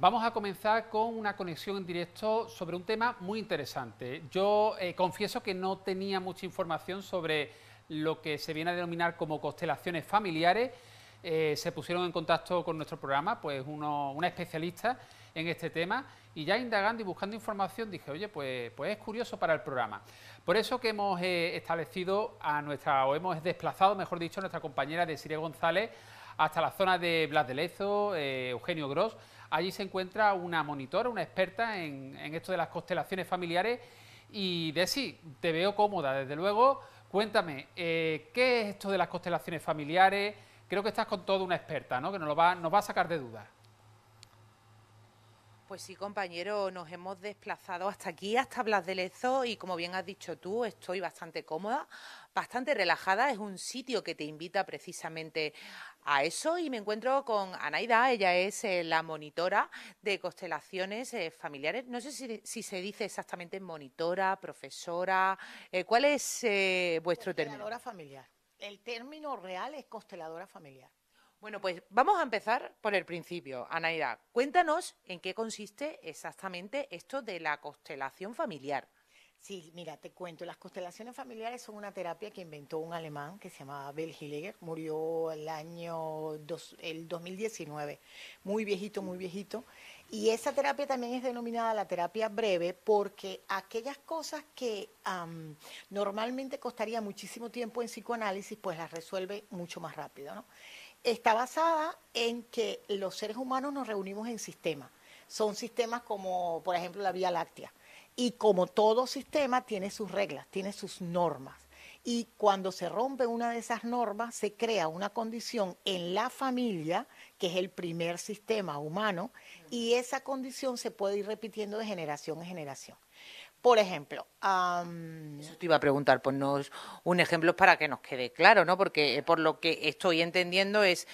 Vamos a comenzar con una conexión en directo sobre un tema muy interesante. Yo eh, confieso que no tenía mucha información sobre lo que se viene a denominar como constelaciones familiares. Eh, se pusieron en contacto con nuestro programa, pues una especialista en este tema y ya indagando y buscando información dije, oye, pues, pues es curioso para el programa. Por eso que hemos eh, establecido a nuestra, o hemos desplazado, mejor dicho, a nuestra compañera de Siria González hasta la zona de Blas de Lezo, eh, Eugenio Gross. Allí se encuentra una monitora, una experta en, esto de las constelaciones familiares. Y Desi, te veo cómoda, desde luego. Cuéntame, eh, ¿qué es esto de las constelaciones familiares? Creo que estás con toda una experta, ¿no? Que nos, lo va, nos va a sacar de dudas. Pues sí, compañero, nos hemos desplazado hasta aquí, hasta Blas de Lezo, y como bien has dicho tú, estoy bastante cómoda, bastante relajada. Es un sitio que te invita precisamente a eso y me encuentro con Anaida, ella es eh, la monitora de constelaciones eh, familiares. No sé si, se dice exactamente monitora, profesora, eh, ¿cuál es vuestro término? Consteladora familiar. El término real es consteladora familiar. Bueno, pues vamos a empezar por el principio. Anaida, cuéntanos en qué consiste exactamente esto de la constelación familiar. Sí, mira, te cuento, las constelaciones familiares son una terapia que inventó un alemán que se llamaba Bill Hilliger, murió el año 2019, muy viejito, muy viejito, y esa terapia también es denominada la terapia breve porque aquellas cosas que normalmente costaría muchísimo tiempo en psicoanálisis, pues las resuelve mucho más rápido, ¿no? está basada en que los seres humanos nos reunimos en sistemas. Son sistemas como, por ejemplo, la Vía Láctea. Y como todo sistema tiene sus reglas, tiene sus normas. Y cuando se rompe una de esas normas, se crea una condición en la familia, que es el primer sistema humano, y esa condición se puede ir repitiendo de generación en generación. Por ejemplo, Eso te iba a preguntar, ponnos un ejemplo para que nos quede claro, ¿no? Porque eh, por lo que estoy entendiendo es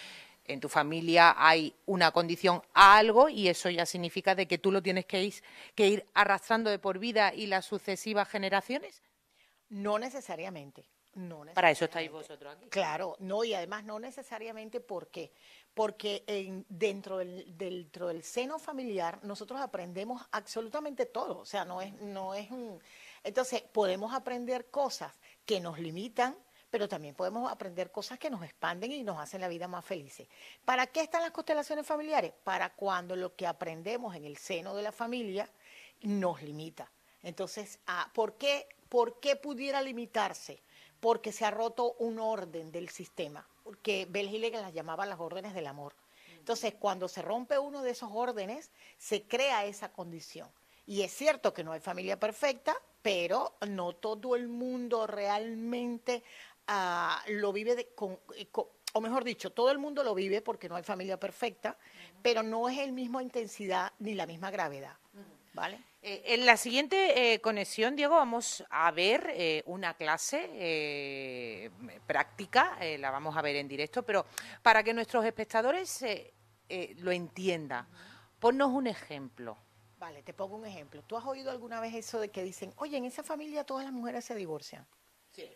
en tu familia hay una condición a algo y eso ya significa de que tú lo tienes que ir arrastrando de por vida y las sucesivas generaciones. No necesariamente. Para eso estáis vosotros aquí. Claro, no, y además no necesariamente porque, porque dentro, del, dentro del seno familiar nosotros aprendemos absolutamente todo, o sea, no es, no es un... Entonces, podemos aprender cosas que nos limitan, pero también podemos aprender cosas que nos expanden y nos hacen la vida más felices. ¿Para qué están las constelaciones familiares? Para cuando lo que aprendemos en el seno de la familia nos limita. Entonces, ah, ¿por, qué, ¿por qué pudiera limitarse? porque se ha roto un orden del sistema, que Hilligan las llamaba las órdenes del amor. Mm. Entonces, cuando se rompe uno de esos órdenes, se crea esa condición. Y es cierto que no hay familia perfecta, pero no todo el mundo realmente ah, lo vive con, eh, o mejor dicho, todo el mundo lo vive porque no hay familia perfecta, pero no es el misma intensidad ni la misma gravedad. Vale. Eh, en la siguiente eh, conexión, Diego, vamos a ver eh, una clase práctica, la vamos a ver en directo, pero para que nuestros espectadores lo entiendan, ponnos un ejemplo. Vale, te pongo un ejemplo. ¿Tú has oído alguna vez eso de que dicen, oye, en esa familia todas las mujeres se divorcian? Sí.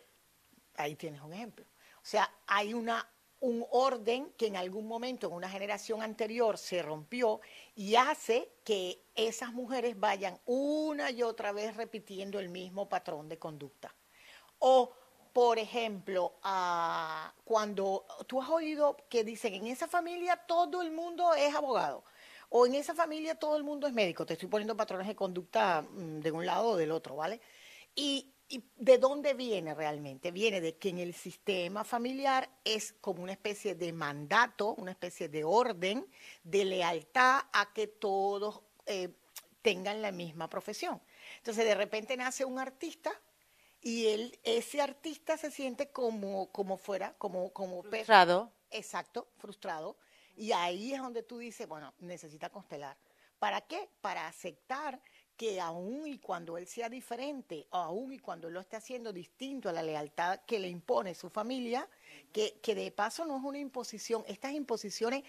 Ahí tienes un ejemplo. O sea, hay una un orden que en algún momento en una generación anterior se rompió y hace que esas mujeres vayan una y otra vez repitiendo el mismo patrón de conducta. O, por ejemplo, cuando tú has oído que dicen, en esa familia todo el mundo es abogado, o en esa familia todo el mundo es médico, te estoy poniendo patrones de conducta mm, de un lado o del otro, ¿vale? Y ¿Y de dónde viene realmente? Viene de que en el sistema familiar es como una especie de mandato, una especie de orden, de lealtad a que todos eh, tengan la misma profesión. Entonces de repente nace un artista y él, ese artista se siente como, como fuera, como, como frustrado. Exacto, frustrado. Y ahí es donde tú dices, bueno, necesita constelar. ¿Para qué? Para aceptar que aún y cuando él sea diferente, o aún y cuando él lo esté haciendo distinto a la lealtad que le impone su familia, que, que, de paso no es una imposición, estas imposiciones,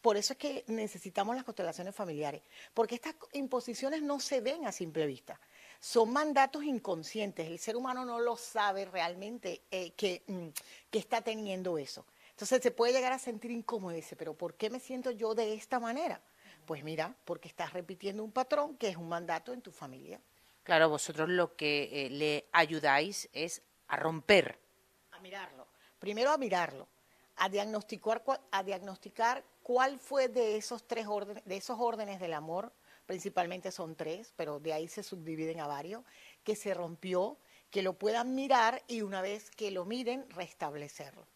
por eso es que necesitamos las constelaciones familiares, porque estas imposiciones no se ven a simple vista, son mandatos inconscientes, el ser humano no lo sabe realmente eh, que, mm, que está teniendo eso. Entonces se puede llegar a sentir incómodo ese. pero ¿por qué me siento yo de esta manera? Pues mira, porque estás repitiendo un patrón que es un mandato en tu familia. Claro, vosotros lo que eh, le ayudáis es a romper. A mirarlo. Primero a mirarlo, a diagnosticar, a diagnosticar cuál fue de esos tres de esos órdenes del amor, principalmente son tres, pero de ahí se subdividen a varios, que se rompió, que lo puedan mirar y una vez que lo miren, restablecerlo.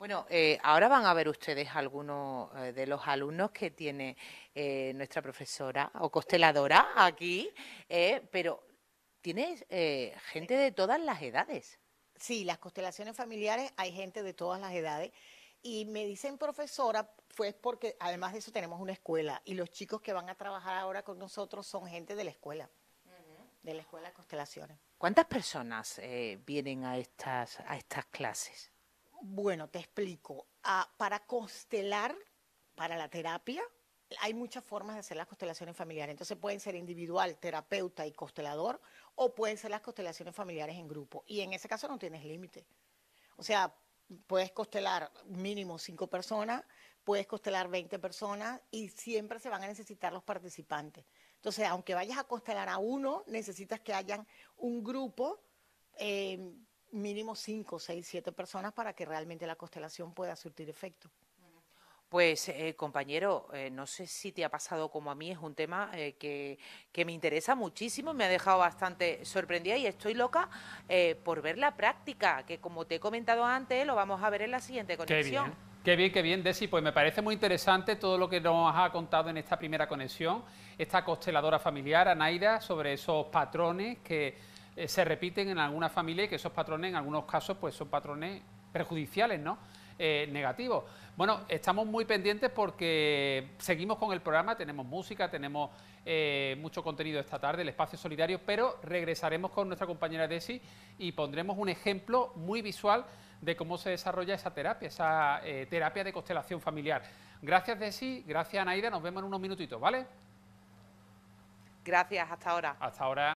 Bueno, eh, ahora van a ver ustedes algunos eh, de los alumnos que tiene eh, nuestra profesora o consteladora aquí, pero ¿tiene gente de todas las edades. Sí, las constelaciones familiares hay gente de todas las edades. Y me dicen profesora, pues porque además de eso tenemos una escuela y los chicos que van a trabajar ahora con nosotros son gente de la escuela, de la escuela de constelaciones. ¿Cuántas personas vienen a estas, a estas clases? Bueno, te explico. Ah, para constelar, para la terapia, hay muchas formas de hacer las constelaciones familiares. Entonces pueden ser individual, terapeuta y constelador, o pueden ser las constelaciones familiares en grupo. Y en ese caso no tienes límite. O sea, puedes constelar mínimo cinco personas, puedes constelar 20 personas y siempre se van a necesitar los participantes. Entonces, aunque vayas a constelar a uno, necesitas que hayan un grupo eh, mínimo 5, 6, 7 personas para que realmente la constelación pueda surtir efecto. Pues eh, compañero, eh, no sé si te ha pasado como a mí, es un tema eh, que, que, me interesa muchísimo, me ha dejado bastante sorprendida y estoy loca por ver la práctica, que como te he comentado antes, lo vamos a ver en la siguiente conexión. Qué bien. Qué bien, qué bien, Desi. Pues me parece muy interesante todo lo que nos ha contado en esta primera conexión, esta consteladora familiar, Anaida, sobre esos patrones que eh, se repiten en alguna familia y que esos patrones en algunos casos pues son patrones perjudiciales, ¿no? Eh, negativos. Bueno, estamos muy pendientes porque seguimos con el programa, tenemos música, tenemos eh, mucho contenido esta tarde, el espacio solidario, pero regresaremos con nuestra compañera Desi y pondremos un ejemplo muy visual de cómo se desarrolla esa terapia, esa terapia de constelación familiar. Gracias Desi, gracias Anaida, nos vemos en unos minutitos, ¿vale? Gracias, hasta ahora. Hasta ahora.